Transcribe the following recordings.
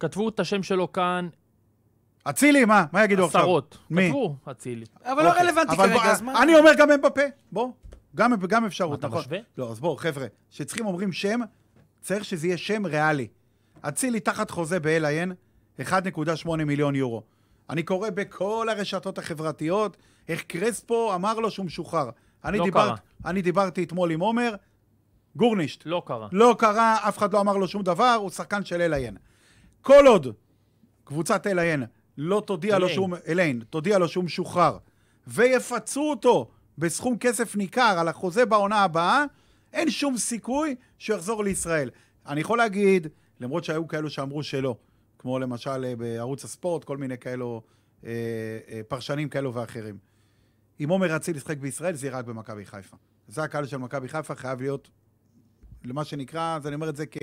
כתבו את השם שלו כאן. אצילי, מה? מה יגידו עכשיו? עשרות. מי? כתבו אצילי. אבל לא אוקיי. רלוונטי כרגע, אז מה? אני אומר גם אמבפה, בוא. גם אפשרות, נכון. אתה משווה? לא, אז בואו, חבר'ה, כשצריכים אומרים שם, צריך שזה יהיה שם ריאלי. אצילי תחת חוזה ב-LIN, 1.8 מיליון יורו. אני קורא בכל הרשתות החברתיות איך קרספו אמר לו שהוא משוחרר. אני לא דיברת, קרה. אני דיברתי אתמול עם עומר, גורנישט. לא קרה. לא קרה, אף אחד לא אמר לו שום דבר, הוא שחקן של LIN. כל עוד קבוצת אליין לא תודיע אליין. לו שהוא, אליין, תודיע לו שהוא משוחרר, ויפצו אותו בסכום כסף ניכר על החוזה בעונה הבאה, אין שום סיכוי שהוא יחזור לישראל. אני יכול להגיד, למרות שהיו כאלו שאמרו שלא, כמו למשל אה, בערוץ הספורט, כל מיני כאלו, אה, אה, פרשנים כאלו ואחרים. אם עומר אציל ישחק בישראל, זה יהיה רק במכבי חיפה. זה הקהל של מכבי חיפה, חייב להיות, למה שנקרא, אז אני אומר את זה כ,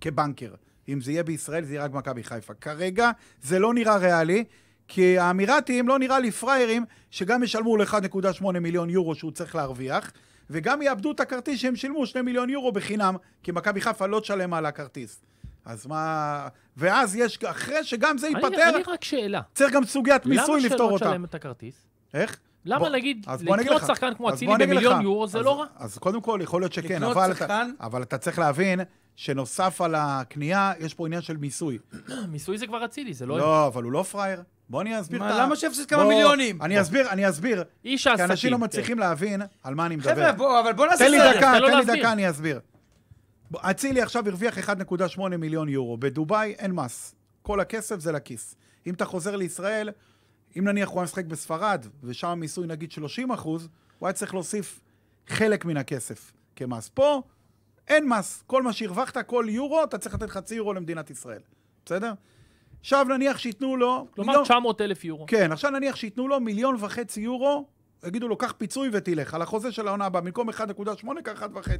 כבנקר. אם זה יהיה בישראל, זה יהיה רק מכבי חיפה. כרגע זה לא נראה ריאלי, כי האמירתיים לא נראה לי פראיירים, שגם ישלמו ל-1.8 מיליון יורו שהוא צריך להרוויח, וגם יאבדו את הכרטיס שהם שילמו 2 מיליון יורו בחינם, כי מכבי חיפה לא תשלם על הכרטיס. אז מה... ואז יש, אחרי שגם זה ייפתר... אני, אני רק שאלה. צריך גם סוגיית מיסוי לפתור אותה. למה שלא תשלם את הכרטיס? איך? למה בוא, להגיד, לקנות שחקן כמו אצילי במיליון לך. יורו זה אז, לא רע? אז קודם כל, יכול להיות שכן, אבל, שחקן... אתה, אבל אתה צריך להבין שנוסף על הקנייה, יש פה עניין של מיסוי. מיסוי זה כבר אצילי, זה לא... לא, אבל הוא לא פראייר. בוא אני אסביר את ה... למה שיפסיד כמה מיליונים? אני אסביר, אני אסביר. איש העסקים. כי אנשים לא מצליחים להבין על מה אני מדבר. חבר'ה, בוא, אבל בוא נעשה סדר. תן לי דקה, לא תן לי דקה, אני אסביר. אצילי עכשיו הרוויח 1.8 מיליון יורו. בדובאי אין מס. כל הכסף זה לכיס. אם אתה חוזר לישראל, אם נניח הוא היה משחק בספרד, ושם המיסוי נגיד 30 אחוז, הוא היה צריך להוסיף חלק מן הכסף כמס. פה, אין מס. כל מה שהרווחת, כל יורו, אתה צריך לתת חצי יורו למדינת ישראל. בסדר? עכשיו נניח שייתנו לו... כלומר, מיליון... 900 אלף יורו. כן, עכשיו נניח שייתנו לו מיליון וחצי יורו, יגידו לו, קח פיצוי ותלך. על החוזה של העונה הבאה, במקום 1.8, קח 1.5.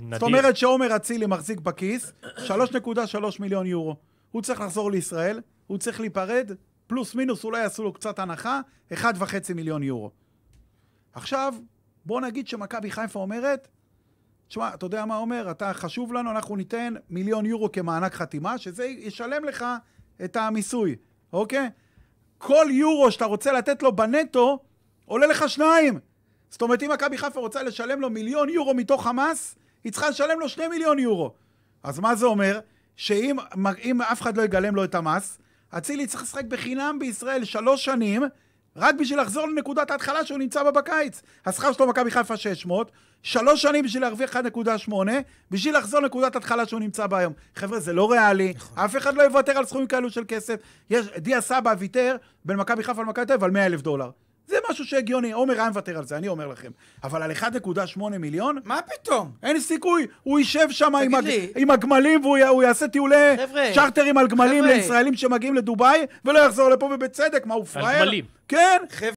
נדיר. זאת אומרת שעומר אצילי מחזיק בכיס 3.3 מיליון יורו. הוא צריך לחזור לישראל, הוא צריך להיפרד, פלוס מינוס אולי יעשו לו קצת הנחה, 1.5 מיליון יורו. עכשיו, בואו נגיד שמכבי חיפה אומרת, תשמע, אתה יודע מה אומר? אתה חשוב לנו, אנחנו ניתן מיליון יורו כמענק חתימה, שזה ישלם לך את המיסוי, אוקיי? כל יורו שאתה רוצה לתת לו בנטו, עולה לך שניים. זאת אומרת, אם מכבי חיפה רוצה לשלם לו מיליון יורו מתוך המס, היא צריכה לשלם לו שני מיליון יורו. אז מה זה אומר? שאם אף אחד לא יגלם לו את המס, אצילי צריך לשחק בחינם בישראל שלוש שנים, רק בשביל לחזור לנקודת ההתחלה שהוא נמצא בה בקיץ. השכר שלו במכבי חיפה 600, שלוש שנים בשביל להרוויח 1.8, בשביל לחזור לנקודת ההתחלה שהוא נמצא בה היום. חבר'ה, זה לא ריאלי, נכון. אף אחד לא יוותר על סכומים כאלו של כסף. יש, דיה סבא ויתר בין מכבי חיפה למכבי תל אביב על 100 אלף דולר. זה משהו שהגיוני, עומר היה מוותר על זה, אני אומר לכם. אבל על 1.8 מיליון? מה פתאום? אין סיכוי, הוא יישב שם עם, הג... עם הגמלים והוא יעשה טיולי צ'רטרים על גמלים חבר'ה. לישראלים שמגיעים לדובאי, ולא יחזור לפה ובצדק, מה הוא פראייר? על גמלים. כן. חבר'ה.